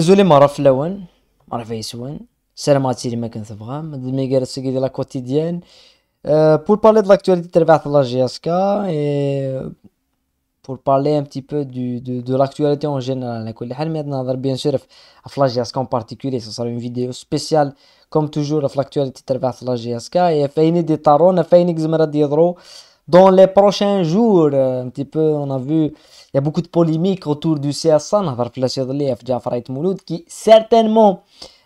Salut les marafléoun, marafléisoun. Salut à tous les mecs en ce moment. Madame Mégère, ce qui est de la quotidienne. Euh, pour parler de l'actualité de la GSK et pour parler un petit peu de de l'actualité en général. La collègue elle maintenant va bien sûr à flâger la GSK en particulier. Ça sera une vidéo spéciale comme toujours à l'actualité de la GSK. Et féminité taron, féminisme radieur dans les prochains jours. Un petit peu, on a vu il y a beaucoup de polémiques autour du CSA, qui certainement,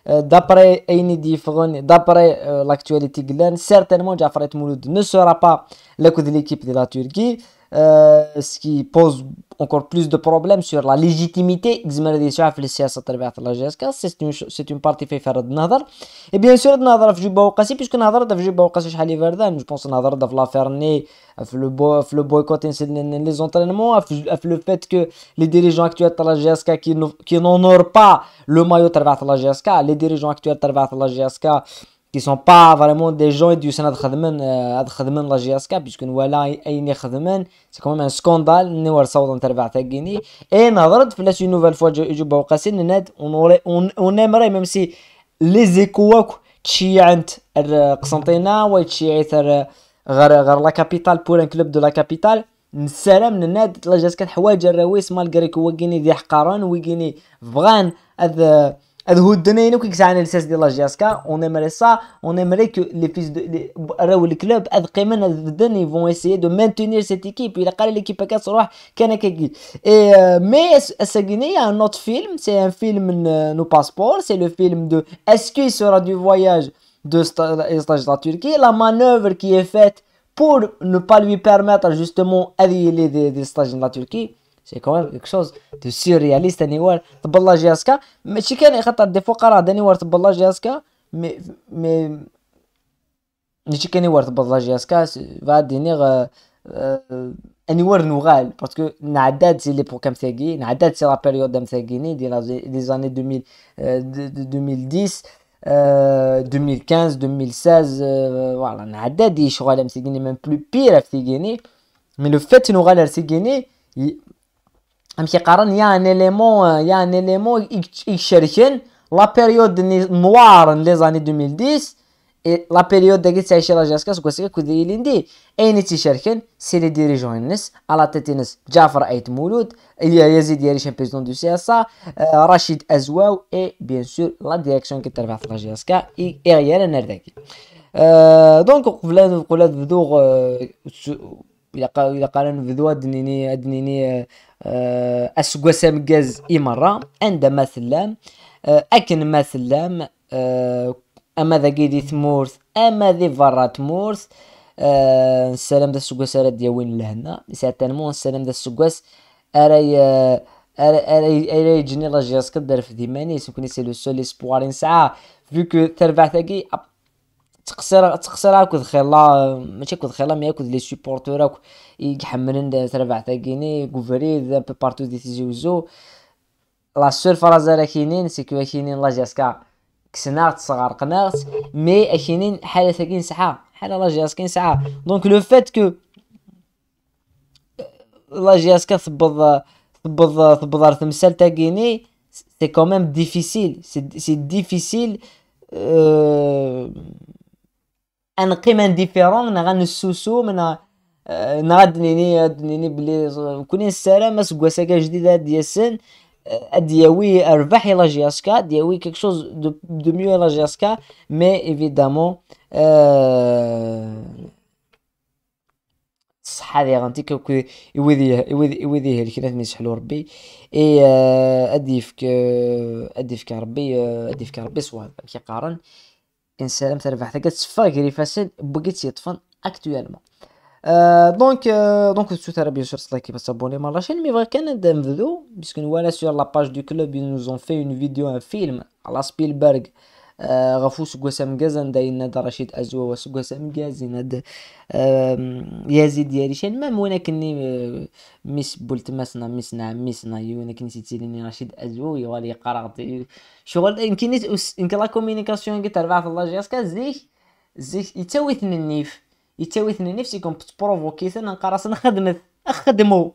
euh, d'après d'après d'après euh, l'actualité Glenn, certainement Jafar Mouloud ne sera pas le coup de l'équipe de la Turquie, euh, ce qui pose encore plus de problèmes sur la légitimité c'est une c'est une partie fait faire de et bien sûr de في Bouqassi puisque a de Bouqassi شحال اللي فردان je pense que Nadar l'affaire Ney euh, في le euh, le boycott les entraînements euh, le fait que les dirigeants actuels de la GSK qui n'honorent pas le maillot de la GSK les dirigeants actuels de la GSK كي سون با فريمون دي جون يديوسن هاد خدمن هاد خدمن لا جي اس كا بيسكو ولا اين خدمن سي كوميم ان سكوندال نور صوت تربع تاكيني اي une فلاش اون نوفال فوا جوبا وقاسين ناد اون امري ميم سي لي زيكواك تشيعنت القسنطينه ويتشيعت غير غير لا كابيتال بور ان كلوب دو لا كابيتال نسلام الناد لا جاس كان حوايج الرويس مالغريك هو كيني ذي حقارون ويكيني فغان هذا de la on aimerait ça, on aimerait que les fils de les club ils vont essayer de maintenir cette équipe. Il a qu'à l'équipe sera Et euh, mais il y a un autre film, c'est un film euh, nos passeports, c'est le film de Est-ce qu'il sera du voyage de stage de la Turquie, la manœuvre qui est faite pour ne pas lui permettre justement d'aller des stages de la Turquie. C'est quand même quelque chose de surréaliste Aniwor de Bla Gaska, c'est c'est pas un cas de défaut qara d'Aniwor de Bla Gaska mais mais niche qu'Aniwor de Bla Gaska va devenir nig euh, euh, Aniwor nugal parce que Nada dzili pour comme c'est gné, Nada c'est la période d'amsagné des années 2000 euh, de 2010 2015 2016 voilà Nada et chouala m'c'est même plus pire que c'est mais le fait c'est n'oral à c'est gné امشي قارن يا ان اليمون يا ان اليمون شركن لا بيريود نوار لي زاني 2010 لا بيريود داكي تعيش راجاسكا كو كودي ليندي اين تيشاركن سي لي ديريجون على تيتينس جعفر ايت مولود يزيد ياري شامبيون دو سي اس رشيد ازواو اي بيان سور لا ديريكسيون كي تربح في جاسكا اي ريال نرداكي دونك قبل نبداو الا قال الا قال نبذوا ادنيني دنيني اسقوسا آه، سامكاز اي مره عند ما آه، اكن ما آه، اما ذا قيدي ثمورث اما ذي فارات مورث السلام ذا دا السقاس راه وين لهنا يسعد تنمو السلام ذا السقاس اراي اراي اراي جني لا جياسك في ديمانيس يمكن لو سول اسبوار نسعى فيكو تربع تاكي تقصير تقصير اكو خيلا ماشي اكو خيلا مي اكو لي سوبورتور اكو يحملن تاع غيني كوفريد دا بو بارتو دي تيجيوزو لا سول فرازا راه كاينين سي كو كاينين لا جاسكا كسنات صغار قنات مي كاينين حاله تاكين ساعه حاله لا جاسكا ساعه دونك لو فات كو لا جاسكا تبض تبض تبض تمثال تاكيني سي كوميم ديفيسيل سي ديفيسيل أه ان قيم ديفيرون انا غنسوسو انا انا آه، غادنيني غادنيني بلي كوني السلامه سكواساكا جديده ديال السن ادياوي آه، ارباح الى جياسكا دياوي كيك شوز دو دو ميو الى جياسكا مي ايفيدامون الصحه آه، اللي غنتي كوكو يويديها يويديها لك ناس يسحلو ربي اي اديفك اديفك ربي اديفك ربي سوا كيقارن كان سلام very حتى كتفاك facile pour donc, donc, bien sûr, à la chaîne. Mais puisque nous voilà sur la page du club, ils nous ont fait une vidéo, un film à la Spielberg. غفو سقوسم قزن داينا ندى رشيد أزوى وسقوسم قازن ندى يزيد ياريشان مام ولكني آه، مس بولت مسنا مسنا مسنا يونكني سيتيليني رشيد أزوى يوالي قرارتي شغل يمكن يمكن لا كومينيكاسيون كي تربع في الله جاسكا زيك زيك يتاوي النيف يتاوي النيف سيكون تبروفوكي ثنا قراصنا خدمت خدمو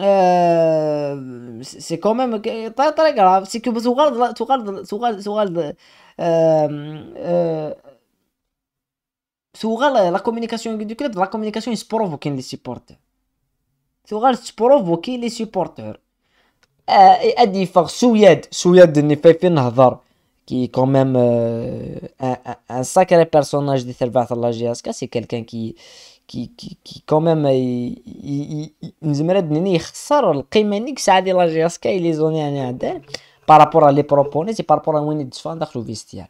آه سي كوميم طريقه سي كو تغلط سوغال سوغال تغلط سوغال لا كوميونيكاسيون دو كلوب لا كوميونيكاسيون سبروفوكين لي سيبورتور تغلط سبروفوكي لي سيبورتور ادي فغ سوياد سوياد اللي فايفين نهضر qui est quand même euh, un, un sacré personnage de la al C'est quelqu'un qui, qui, qui, quand même, nous aimerait bien dire que c'est un peu de la les est en à par rapport à les proposer et par rapport à Winnie Dufan de le vestiaire.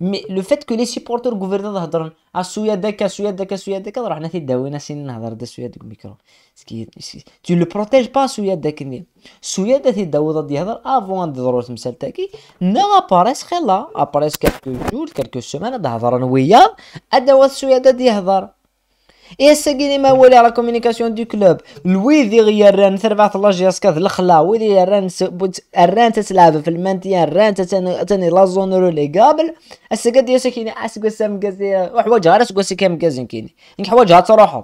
مي لو فات كو لي سيبورتور غوفرنور هضرن السويا داك السويا داك السويا داك راه حنا تيداوينا سين نهضر دا سويا داك الميكرو سكي تي لو بروتيج با سويا داك ني سويا دا تيداو ضد يهضر افون ديضرو تمثال تاكي نا اباريس خلا اباريس كالكو جور كالكو سيمانه دا هضرن ويا ادا سويا دا يهضر يسقيني ما ولي على كومينيكاسيون دو كلوب غير ران ثربع جي اسكاد الخلا دي ران سبوت ران تتلعب في المانتيان ران تاني لا زون رولي قابل يا سكيني اسكو سام قزي وحواجها راه سي كام قازين كيني نحواجها تروحو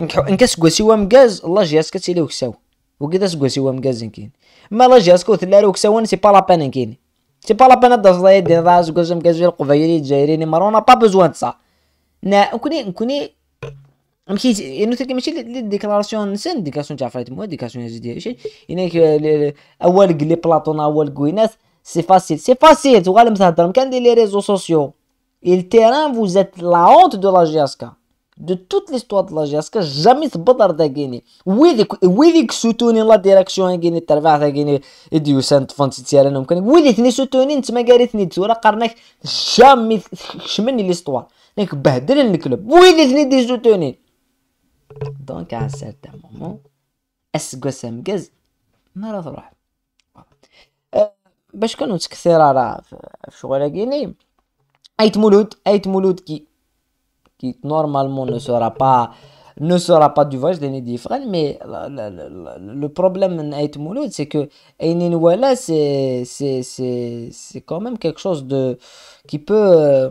انك وام ومقاز الله سي تيلي وكساو وكذا وام ومقازين كيني ما الله جياسك وثلاري وكساون سي با لا بان كيني سي با لا بان داز لا يدي راس قزم قزي القبيلي الجزائريين مارونا با بزوان تصا نا كوني كوني مشيت يعني تلك ماشي لي ديكلاراسيون نسن ديكلاراسيون تاع فريت مو ديكلاراسيون جديد شي يعني اول لي بلاطون اول كوينات سي فاسيل سي فاسيل تو غالم تهضر مكان ديال لي ريزو سوسيو التيران فوز ات لا هونت دو لا جياسكا دو توت لي ليستوار دو لا جياسكا جامي تبط ردا كيني ويديك ويديك سوتوني لا ديريكسيون كيني تربع تا كيني سانت تفونتي تيران ممكن ويدي ثني سوتوني نتما كاري ثني تورا قرناك جامي شمني ليستوار Donc بهدل الكلوب certain دي زوتوني دونك على سارتان مومون اسكو Parce que تروح باش كانوا qui normalement ne sera pas ne sera pas du voyage des différent mais le problème Aït c'est que Aïnin Wala c'est c'est quand même quelque chose de qui peut euh,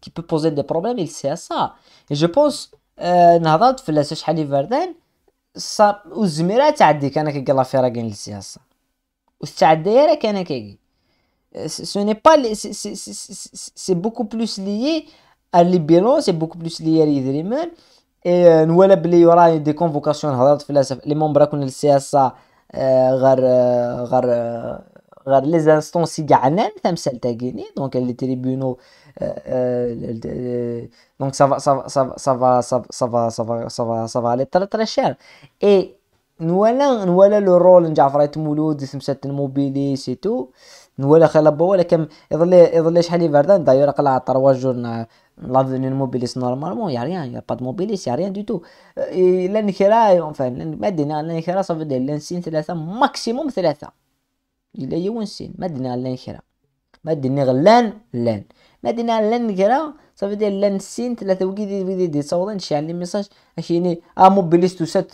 qui peut poser des problèmes il sait ça et je pense في لاس شحال اللي فردان صاب والزميره تعدي كان كيقلا في راه كاين السياسه والتعدي راه كان كيقي ce n'est pas c'est beaucoup plus lié à l'Ibéron c'est beaucoup plus lié à l'Idrimen et نولا بلي يورا دي convocations هضرت في لي ممبر كون السياسه غير غير غير لي زانستونس يقعنان تمثال كيني دونك لي تريبيونو آه، آه، آه، دونك سافا سافا سافا سافا سافا سافا سافا سافا لي ترى ترى شير اي نوالا نوالا لو رول نتاع فريت مولود سمسات الموبيلي سي تو نوالا خلا ولا ولكن يظل يظل شحال فردان دايور قلع تروا جورنا لافوني الموبيليس نورمالمون يا ريان يا با موبيليس يا ريان دو تو لا نكرا اون فان ما دينا لا نكرا صافي لا نسين ثلاثه ماكسيموم ثلاثه إلا يوان سين ما دنا لان كرا ما دنا غلان لان ما لان كرا صافي ديال لان سين ثلاثة وكيدي وكيدي دي صوضان شعل لي ميساج اشيني اه موبيليس توسات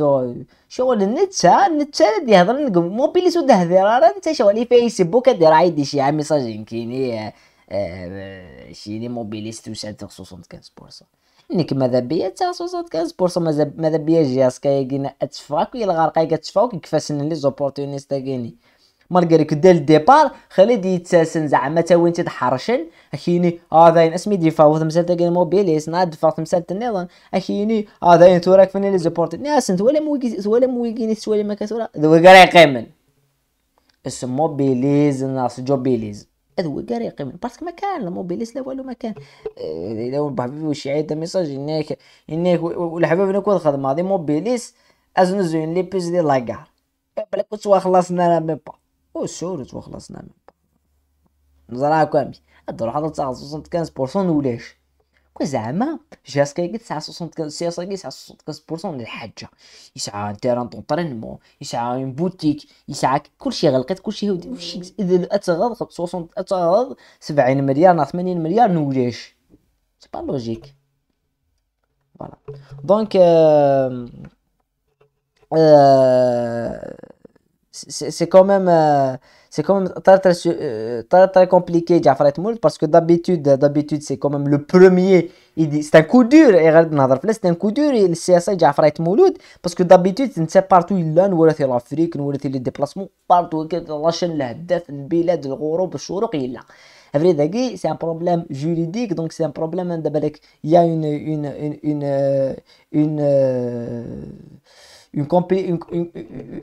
شغل النتا النتا دي هضر نقول موبيليس ودهذير راه نتا شغل فيسبوك دير عيدي شي عام ميساج يمكنني آه، شيني موبيليس توسات خصوصا كنسبورسون انك ماذا بيا تا 75% ماذا ماذا بيا جي اسكا كينا اتفاك ويا الغرقه كتفاك كيفاش لي زوبورتونيستا كيني مالغري ديبار خلي دي تاسن زعما تا وين تتحرشن اخيني هذاين آه، اسمي ديفاوت مسال تاكين الموبيليس ناد فاط مثلا النظام اخيني هذاين آه، توراك فين لي زبورت ناس انت ولا مويكي ولا مويكيني ولا ما كثر دو غري قيمن اسمو بيليز ناس جو بيليز هذو كاع باسكو ما كان الموبيليس لا والو ما كان الا إيه، بحبيبي وشي عيط ميساج انك انك والحباب نكون خدمه هذه موبيليس ازنزو لي بيز دي لاكار بلا كنت خلصنا لا ميم با والسورت وخلصنا من نزرعها كامل الدور حاضر تاع 75% ولاش كو زعما جاس كي قلت 75 سياسة كي 75% للحاجة يسعى تيران طونطرينمون يسعى اون بوتيك يسعى كلشي غلقت كلشي وشي اذا اتغض 60 اتغض 70 مليار 80 مليار نولاش سي با لوجيك فوالا دونك آه... آه... c'est quand même euh, c'est quand même très très, euh, très, très compliqué Jafar Moult parce que d'habitude d'habitude c'est quand même le premier c'est un coup dur c'est un coup dur le CSA Jafar Mouloud parce que d'habitude c'est partout il لان ورث الافريك ورث la ديبلاسمون le لاشن الهداف البلاد الغروب الشروق يلا c'est un problème juridique, donc c'est un problème. Il y a une, une, une, une, euh, une, une, une, une, une, une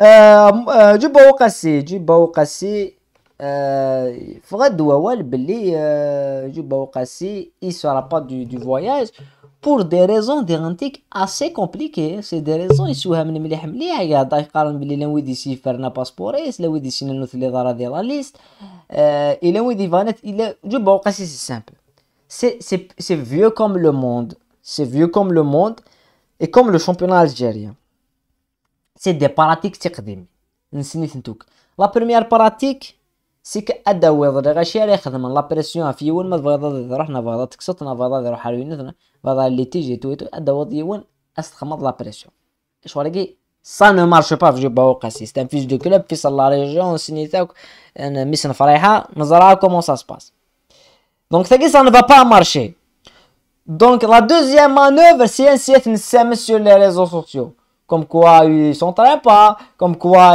je bois beaucoup de bière. je bois beaucoup de pour des raisons d'hérentiques assez compliquées. c'est liste. a des raisons il y a a euh, simple. c'est vieux comme le monde. c'est vieux comme le monde. et comme le championnat algérien. سي دي براتيك تقديم نسني ثنتوك لا بروميير براتيك سي كأدا ويض غاشي راه يخدم لا بريسيون في يول ما بغض روحنا بغض تكسطنا بغض يروح على يونتنا بغض اللي تيجي تويتو ادا وض يون استخمض لا بريسيون اش ولكي سا نو مارش با في جوبا وقاسي سيستم ان فيس دو كلوب فيس لا ريجيون سنيتاك انا ميسن فريحه نزرع كومون سا سباس دونك تاكي سا نو با مارشي دونك لا دوزيام مانوفر سي ان سيت نسامس سور لي ريزو سوسيو comme quoi ils sont très pas, comme quoi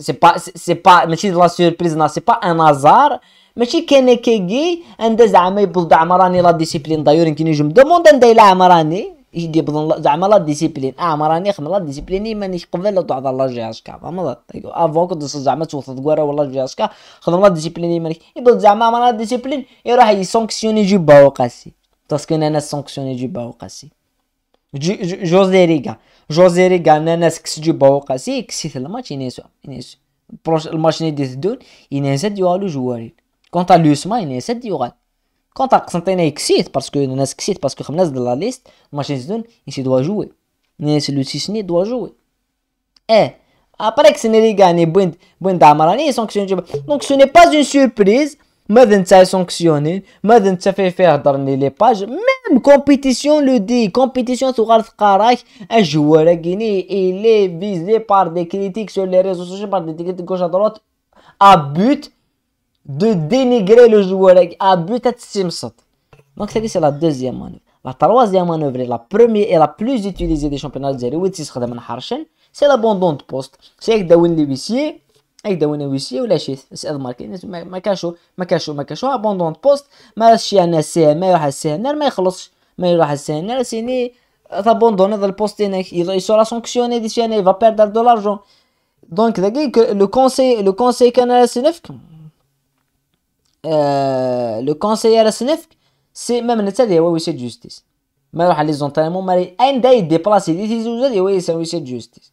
c'est pas c'est pas ماشي لا سوربريز نا سي با ان هازار ماشي كان كيغي عند زعما يبلد عمراني لا ديسيبلين دايور كي نجم دوموند عند لا عمراني يدي بضن زعما لا ديسيبلين عمراني خدم لا ديسيبلين مانيش قبل توعد لا جي اش كا فما افون زعما توصل كوارا ولا جي اش خدم لا ديسيبلين مانيش يبلد زعما عمراني لا ديسيبلين يروح يسانكسيوني جيبا قاسي باسكو انا سانكسيوني جيبا قاسي José Riga. José Riga, n'est pas Bauka, si Ksit le match, il n'est Le match n'est pas de il n'est pas de jouer. Quand à l'USMA, il n'est pas de jouer. Quant à Ksantena Ksit, parce que n'est Ksit, parce que est dans la liste, le match n'est pas il se doit jouer. Mais le 6 n'est doit jouer. Eh, après que n'est Ksenri gagne, Bwenda Marani est sanctionné. Donc ce n'est pas une surprise, Madden est sanctionné, Madden s'est fait faire dans les pages, mais compétition le dit, compétition sur al Karak, un joueur à il est visé par des critiques sur les réseaux sociaux, par des critiques gauche à droite, à but de dénigrer le joueur, à but de Simpson. Donc c'est la deuxième manœuvre. La troisième manœuvre, la première et la plus utilisée des championnats de zéro, c'est l'abandon de poste. C'est avec Dawin اي هكذا ويسي ولا شيء اسال ماركي ما كاشو ما كاشو ما كاشو ابوندون بوست ما شي انا سي ما يروح السي ما يخلصش ما يروح السي سيني ابوندون هذا البوست هناك يسورا سانكسيوني دي سيني يفا بيردر دو لارجون دونك كي لو كونسي لو كونسي كان على سنفك لو كونسي على سنفك سي ميم نتا هو ويسي جوستيس ما يروح لي زونترينمون ما اين داي بلاسي دي تيزوزا هو ويسي جوستيس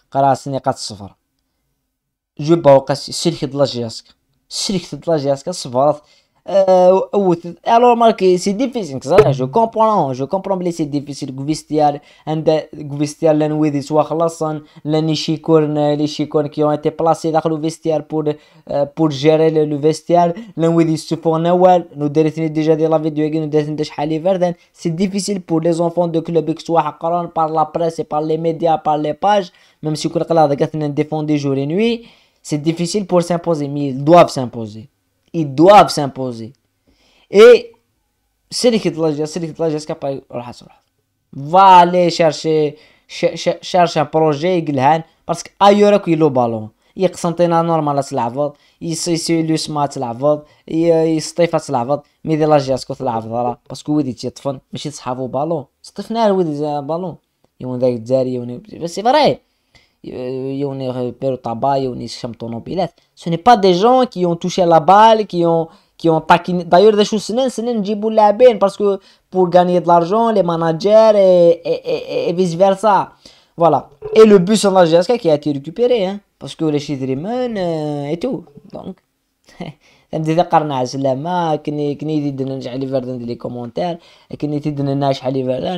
قراصني قد الصفر جوبا وقاس سلكت لا جياسكا سلكت لا جياسكا صفرات Euh, alors Marc, c'est difficile hein, je comprends je comprends que c'est difficile Gvistial and Gvistial vestiaire, ou des les chicornes qui ont été placés dans le vestiaire pour euh, pour gérer le vestiaire l'un ou nous derrière déjà dans la vidéo nous derrière de la verden c'est difficile pour les enfants de club qui soient حقران par la presse et par les médias par les pages même si كل قلاده قالت défendez jour et nuit c'est difficile pour s'imposer mais ils doivent s'imposer ils doivent s'imposer. Et Silic capable Va aller chercher cherche un projet parce qu'ailleurs il a le ballon. يقسنطينا نورمال تلعبض يسيسي لو سما تلعبض يسطيفه تلعبض مي دي لاجياسكو تلعبض راه باسكو ويدي تيطفن ماشي تصحابو بالون سطيفنا الويدي بالون يون ذاك الداري يون سي فري Euh, et on est repéré au travail, on est comme tonon pilote. Ce n'est pas des gens qui ont touché la balle, qui ont qui ont taquiné. D'ailleurs des choses, ce n'est ce n'est une jiboule bien parce que pour gagner de l'argent, les managers et et et vice versa. Voilà. Et le bus en Algérie qui a été récupéré, hein, parce que les chiffres euh, et tout. Donc, des équarneras, les mecs, qui ne dit de l'Algérie vers dans les commentaires, qui ne dit de l'Algérie vers là.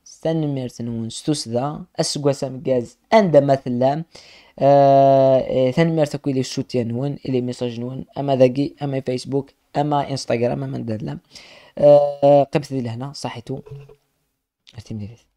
ثن ميرتن ون ستوسدا اسقوا سامجاز اندا مثلا ثن آه، ميرتن كويلي شوتيان نون الي ميساج نون اما ذاكي اما فيسبوك اما انستغرام اما دلا آه، قبس لهنا صحيتو ارتيم ديليس